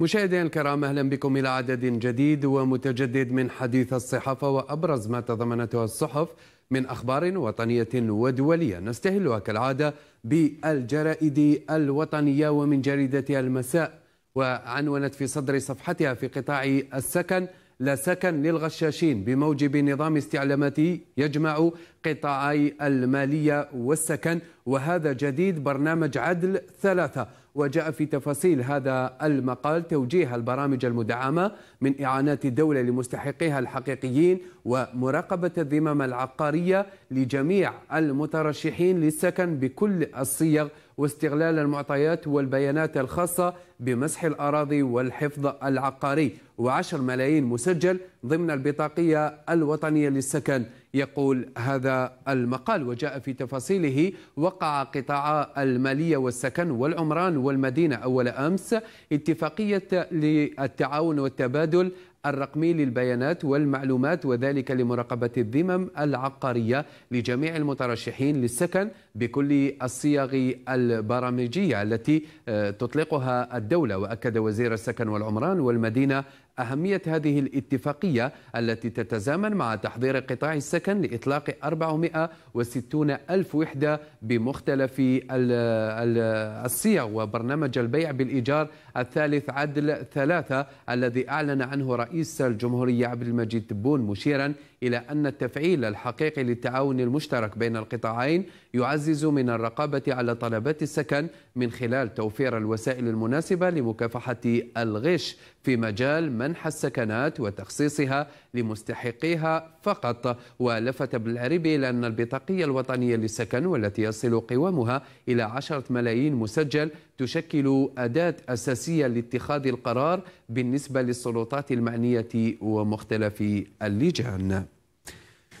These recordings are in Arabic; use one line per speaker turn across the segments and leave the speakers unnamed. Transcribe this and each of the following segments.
مشاهدينا الكرام اهلا بكم الى عدد جديد ومتجدد من حديث الصحافه وابرز ما تضمنته الصحف من اخبار وطنيه ودوليه نستهلها كالعاده بالجرائد الوطنيه ومن جريده المساء وعنونت في صدر صفحتها في قطاع السكن لا سكن للغشاشين بموجب نظام استعلاماتي يجمع قطاعي الماليه والسكن وهذا جديد برنامج عدل ثلاثه وجاء في تفاصيل هذا المقال توجيه البرامج المدعمة من إعانات الدولة لمستحقيها الحقيقيين ومراقبة الذمم العقارية لجميع المترشحين للسكن بكل الصيغ واستغلال المعطيات والبيانات الخاصة بمسح الأراضي والحفظ العقاري و10 ملايين مسجل ضمن البطاقية الوطنية للسكن يقول هذا المقال وجاء في تفاصيله وقع قطاع المالية والسكن والعمران والمدينة أول أمس اتفاقية للتعاون والتبادل الرقمي للبيانات والمعلومات وذلك لمراقبة الذمم العقارية لجميع المترشحين للسكن بكل الصيغ البرامجية التي آه، تطلقها الدولة وأكد وزير السكن والعمران والمدينة أهمية هذه الاتفاقية التي تتزامن مع تحضير قطاع السكن لإطلاق 460 ألف وحدة بمختلف الصيغ وبرنامج البيع بالإيجار الثالث عدل ثلاثة الذي أعلن عنه رئيس الجمهورية عبد المجيد تبون مشيرا إلى أن التفعيل الحقيقي للتعاون المشترك بين القطاعين يعزز من الرقابة على طلبات السكن من خلال توفير الوسائل المناسبة لمكافحة الغش في مجال منح السكنات وتخصيصها لمستحقيها فقط ولفت بالعربي إلى أن البطاقية الوطنية للسكن والتي يصل قوامها إلى 10 ملايين مسجل تشكل أداة أساسية لاتخاذ القرار بالنسبة للسلطات المعنية ومختلف اللجان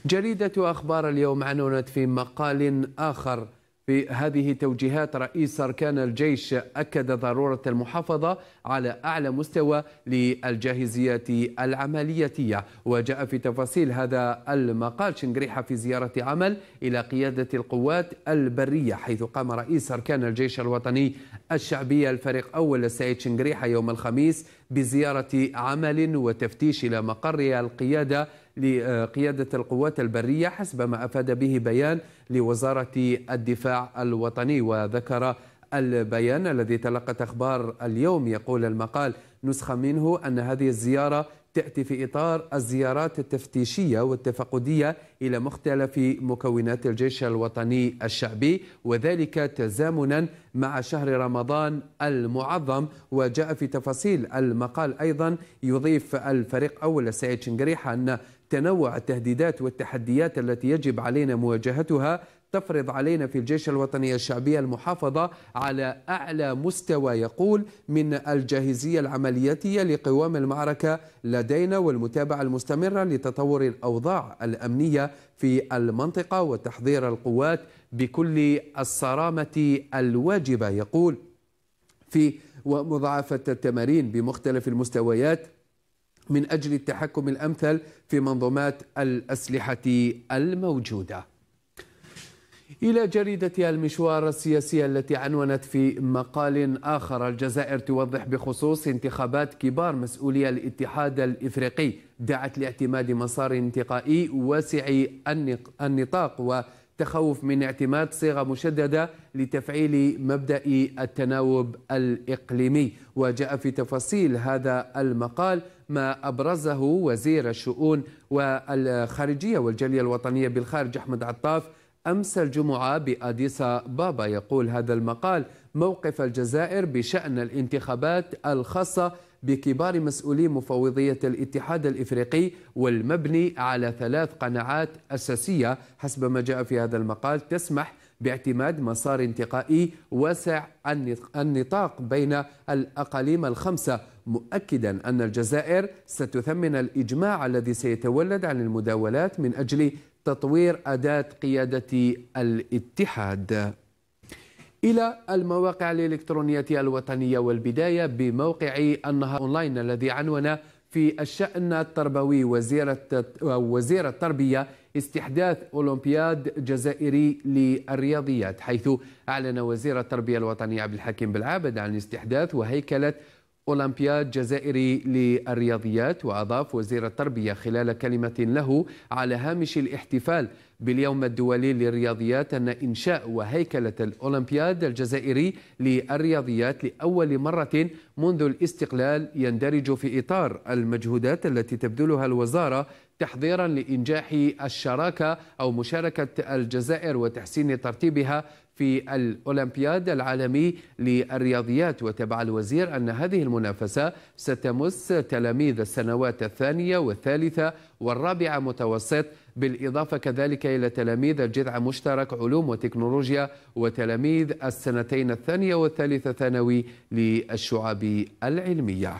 جريدة أخبار اليوم عنونت في مقال آخر في هذه توجيهات رئيس أركان الجيش أكد ضرورة المحافظة على أعلى مستوى للجاهزية العملياتية وجاء في تفاصيل هذا المقال شنقريحة في زيارة عمل إلى قيادة القوات البرية حيث قام رئيس أركان الجيش الوطني الشعبي الفريق أول السيد شنقريحة يوم الخميس بزيارة عمل وتفتيش إلى مقر القيادة لقيادة آه، القوات البرية حسب ما أفاد به بيان لوزارة الدفاع الوطني وذكر البيان الذي تلقت أخبار اليوم يقول المقال نسخة منه أن هذه الزيارة تأتي في إطار الزيارات التفتيشية والتفقدية إلى مختلف مكونات الجيش الوطني الشعبي وذلك تزامنا مع شهر رمضان المعظم وجاء في تفاصيل المقال أيضا يضيف الفريق أول السيد شنقريحة أن تنوع التهديدات والتحديات التي يجب علينا مواجهتها تفرض علينا في الجيش الوطني الشعبي المحافظة على أعلى مستوى يقول من الجاهزية العملياتية لقوام المعركة لدينا والمتابعة المستمرة لتطور الأوضاع الأمنية في المنطقة وتحضير القوات بكل الصرامة الواجبة يقول في ومضاعفة التمارين بمختلف المستويات من أجل التحكم الأمثل في منظومات الأسلحة الموجودة إلى جريدتها المشوار السياسي التي عنونت في مقال آخر الجزائر توضح بخصوص انتخابات كبار مسؤولي الاتحاد الإفريقي دعت لاعتماد مسار انتقائي واسع النطاق وتخوف من اعتماد صيغة مشددة لتفعيل مبدأ التناوب الإقليمي وجاء في تفاصيل هذا المقال ما أبرزه وزير الشؤون والخارجية والجالية الوطنية بالخارج أحمد عطاف أمس الجمعة بأديس بابا يقول هذا المقال موقف الجزائر بشأن الانتخابات الخاصة بكبار مسؤولي مفوضية الاتحاد الإفريقي والمبني على ثلاث قناعات أساسية حسب ما جاء في هذا المقال تسمح باعتماد مسار انتقائي واسع النطاق بين الأقاليم الخمسة مؤكدا أن الجزائر ستثمن الإجماع الذي سيتولد عن المداولات من أجل تطوير أداة قيادة الاتحاد إلى المواقع الإلكترونية الوطنية والبداية بموقع النهار أونلاين الذي عنون في الشأن التربوي وزيرة وزير التربية استحداث أولمبياد جزائري للرياضيات حيث أعلن وزير التربية الوطنية عبد الحكيم بالعابد عن استحداث وهيكلة أولمبياد جزائري للرياضيات وأضاف وزير التربية خلال كلمة له على هامش الاحتفال باليوم الدولي للرياضيات أن إنشاء وهيكلة الأولمبياد الجزائري للرياضيات لأول مرة منذ الاستقلال يندرج في إطار المجهودات التي تبذلها الوزارة تحضيرا لإنجاح الشراكة أو مشاركة الجزائر وتحسين ترتيبها في الأولمبياد العالمي للرياضيات وتبع الوزير أن هذه المنافسة ستمس تلاميذ السنوات الثانية والثالثة والرابعة متوسط بالإضافة كذلك إلى تلاميذ الجذع مشترك علوم وتكنولوجيا وتلاميذ السنتين الثانية والثالثة ثانوي للشعب العلمية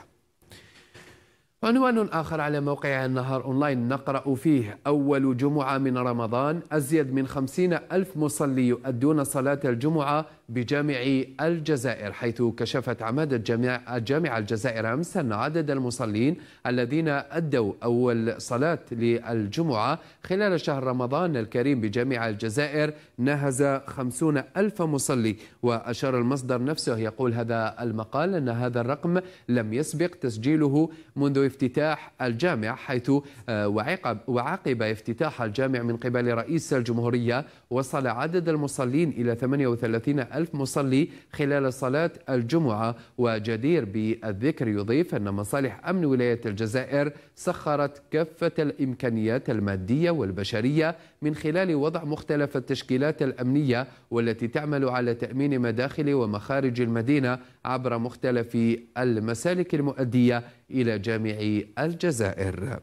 عنوان آخر على موقع النهار أونلاين نقرأ فيه أول جمعة من رمضان أزيد من خمسين ألف مصلي يؤدون صلاة الجمعة بجامع الجزائر حيث كشفت عمادة جامع الجامعة الجزائر أمس أن عدد المصلين الذين أدوا أول صلاة للجمعة خلال شهر رمضان الكريم بجامع الجزائر نهز خمسون ألف مصلي وأشار المصدر نفسه يقول هذا المقال أن هذا الرقم لم يسبق تسجيله منذ افتتاح الجامع حيث آه، وعقب, وعقب افتتاح الجامع من قبل رئيس الجمهورية وصل عدد المصلين إلى 38 ألف مصلي خلال صلاة الجمعة وجدير بالذكر يضيف أن مصالح أمن ولاية الجزائر سخرت كافة الإمكانيات المادية والبشرية من خلال وضع مختلف التشكيلات الأمنية والتي تعمل على تأمين مداخل ومخارج المدينة عبر مختلف المسالك المؤدية إلى جامع الجزائر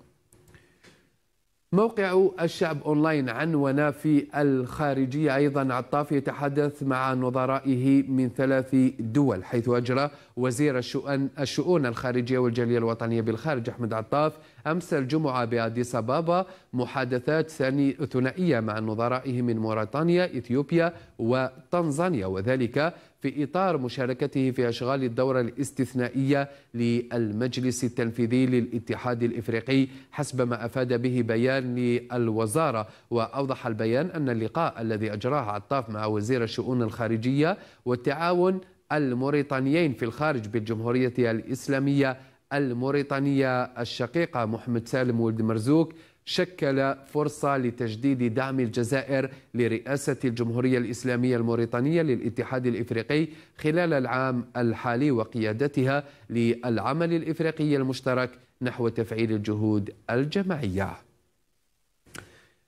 موقع الشعب أونلاين عنون في الخارجية أيضا عطاف يتحدث مع نظرائه من ثلاث دول حيث أجرى وزير الشؤون, الشؤون الخارجية والجالية الوطنية بالخارج أحمد عطاف أمس الجمعة بأديس أبابا محادثات ثاني ثنائية مع نظرائه من موريتانيا إثيوبيا وتنزانيا وذلك في إطار مشاركته في أشغال الدورة الاستثنائية للمجلس التنفيذي للاتحاد الإفريقي حسب ما أفاد به بيان الوزارة وأوضح البيان أن اللقاء الذي أجراه عطاف مع وزير الشؤون الخارجية والتعاون الموريتانيين في الخارج بالجمهورية الإسلامية الموريتانية الشقيقة محمد سالم ولد مرزوق شكل فرصة لتجديد دعم الجزائر لرئاسة الجمهورية الإسلامية الموريتانية للاتحاد الإفريقي خلال العام الحالي وقيادتها للعمل الإفريقي المشترك نحو تفعيل الجهود الجماعية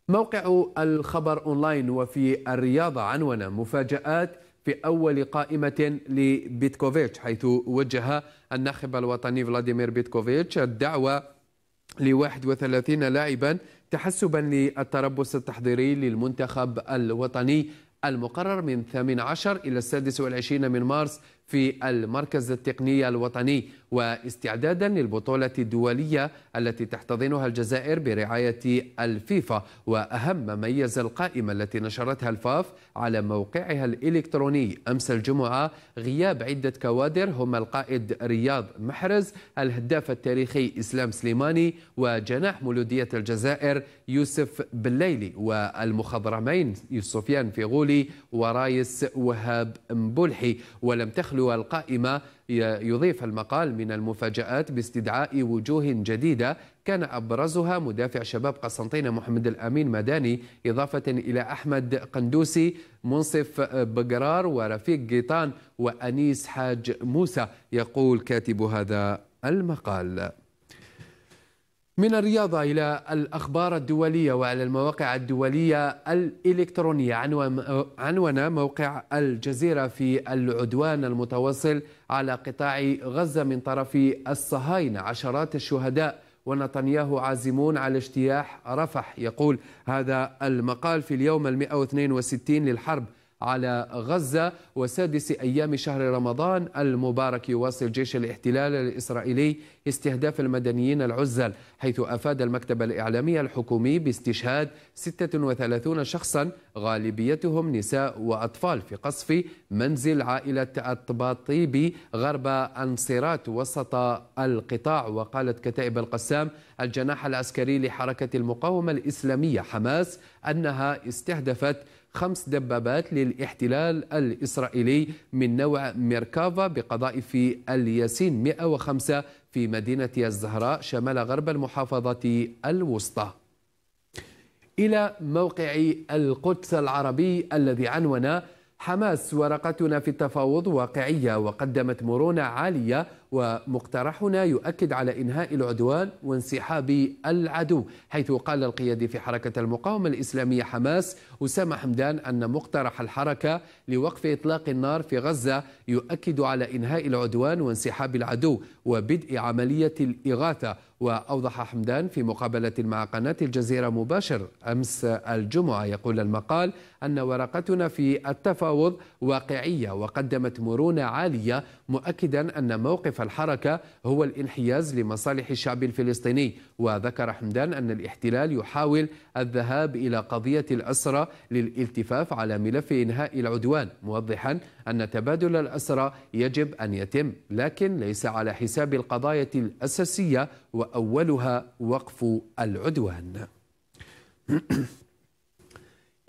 موقع الخبر أونلاين وفي الرياضة عنونا مفاجآت في أول قائمة لبيتكوفيتش حيث وجه الناخب الوطني فلاديمير بيتكوفيتش الدعوة ل 31 لاعبا تحسبا للتربص التحضيري للمنتخب الوطني المقرر من 18 إلى 26 من مارس في المركز التقني الوطني واستعدادا للبطولة الدولية التي تحتضنها الجزائر برعاية الفيفا وأهم ما ميز القائمة التي نشرتها الفاف على موقعها الإلكتروني أمس الجمعة غياب عدة كوادر هم القائد رياض محرز الهداف التاريخي إسلام سليماني وجناح مولودية الجزائر يوسف بالليلي والمخضرمين سفيان فيغولي ورايس وهاب مبلحي ولم تخ تخلو القائمة يضيف المقال من المفاجآت باستدعاء وجوه جديدة كان أبرزها مدافع شباب قسنطينة محمد الأمين مداني إضافة إلى أحمد قندوسي منصف بقرار ورفيق قيطان وأنيس حاج موسى يقول كاتب هذا المقال من الرياضة إلى الأخبار الدولية وعلى المواقع الدولية الإلكترونية عنوان موقع الجزيرة في العدوان المتواصل على قطاع غزة من طرف الصهاينة عشرات الشهداء ونتنياهو عازمون على اجتياح رفح يقول هذا المقال في اليوم المئة 162 للحرب على غزة وسادس أيام شهر رمضان المبارك يواصل جيش الاحتلال الإسرائيلي استهداف المدنيين العزل حيث أفاد المكتب الإعلامي الحكومي باستشهاد 36 شخصا غالبيتهم نساء وأطفال في قصف منزل عائلة الطباطيبي غرب أنصرات وسط القطاع وقالت كتائب القسام الجناح العسكري لحركة المقاومة الإسلامية حماس أنها استهدفت خمس دبابات للاحتلال الإسرائيلي من نوع ميركافا بقذائف الياسين 105 في مدينة الزهراء شمال غرب المحافظة الوسطى إلى موقع القدس العربي الذي عنون حماس ورقتنا في التفاوض واقعية وقدمت مرونة عالية ومقترحنا يؤكد على إنهاء العدوان وانسحاب العدو حيث قال القيادي في حركة المقاومة الإسلامية حماس أسامة حمدان أن مقترح الحركة لوقف إطلاق النار في غزة يؤكد على إنهاء العدوان وانسحاب العدو وبدء عملية الإغاثة وأوضح حمدان في مقابلة مع قناة الجزيرة مباشر أمس الجمعة يقول المقال أن ورقتنا في التفاوض واقعية وقدمت مرونة عالية مؤكدا أن موقف فالحركة هو الانحياز لمصالح الشعب الفلسطيني وذكر حمدان أن الاحتلال يحاول الذهاب إلى قضية الأسرة للالتفاف على ملف إنهاء العدوان موضحا أن تبادل الأسرة يجب أن يتم لكن ليس على حساب القضايا الأساسية وأولها وقف العدوان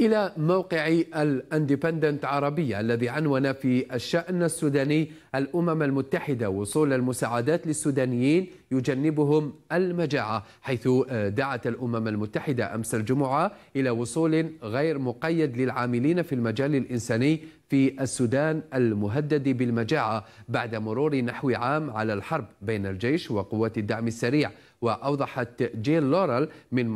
إلى موقع الأندبندنت عربية الذي عنون في الشأن السوداني الأمم المتحدة وصول المساعدات للسودانيين يجنبهم المجاعة حيث آه، دعت الأمم المتحدة أمس الجمعة إلى وصول غير مقيد للعاملين في المجال الإنساني في السودان المهدد بالمجاعة بعد مرور نحو عام على الحرب بين الجيش وقوات الدعم السريع وأوضحت جيل لورال من,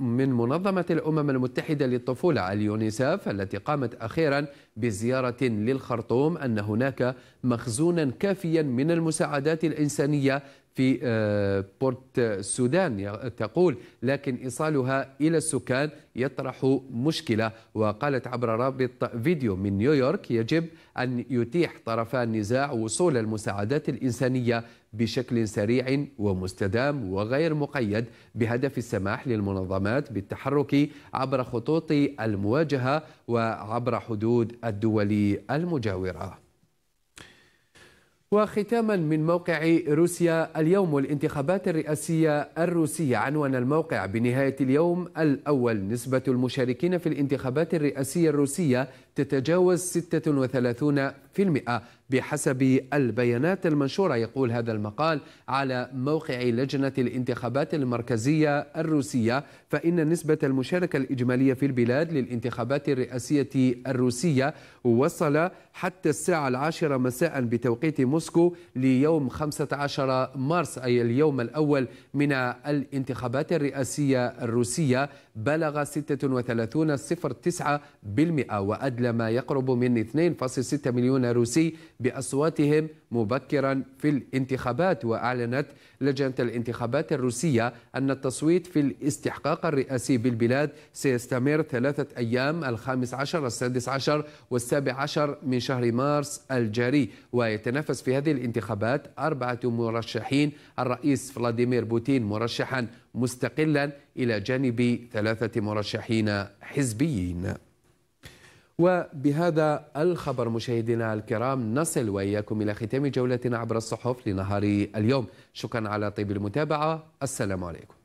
من منظمة الأمم المتحدة للطفولة اليونيساف التي قامت أخيرا بزيارة للخرطوم أن هناك مخزونا كافيا من المساعدات الإنسانية في آه، بورت السودان تقول لكن إيصالها إلى السكان يطرح مشكلة وقالت عبر رابط فيديو من نيويورك يجب أن يتيح طرفا النزاع وصول المساعدات الإنسانية بشكل سريع ومستدام وغير مقيد بهدف السماح للمنظمات بالتحرك عبر خطوط المواجهة وعبر حدود الدول المجاورة وختاما من موقع روسيا اليوم الانتخابات الرئاسية الروسية عنوان الموقع بنهاية اليوم الأول نسبة المشاركين في الانتخابات الرئاسية الروسية تتجاوز 36% بحسب البيانات المنشورة يقول هذا المقال على موقع لجنة الانتخابات المركزية الروسية فإن نسبة المشاركة الإجمالية في البلاد للانتخابات الرئاسية الروسية وصل حتى الساعة العاشرة مساء بتوقيت موسكو ليوم 15 مارس أي اليوم الأول من الانتخابات الرئاسية الروسية بلغ 36.09% وأدلى ما يقرب من 2.6 مليون البرلمان الروسي بأصواتهم مبكرا في الانتخابات وأعلنت لجنة الانتخابات الروسية أن التصويت في الاستحقاق الرئاسي بالبلاد سيستمر ثلاثة أيام الخامس عشر السادس عشر والسابع عشر من شهر مارس الجاري ويتنافس في هذه الانتخابات أربعة مرشحين الرئيس فلاديمير بوتين مرشحا مستقلا إلى جانب ثلاثة مرشحين حزبيين وبهذا الخبر مشاهدينا الكرام نصل وإياكم إلى ختام جولتنا عبر الصحف لنهار اليوم شكرا على طيب المتابعة السلام عليكم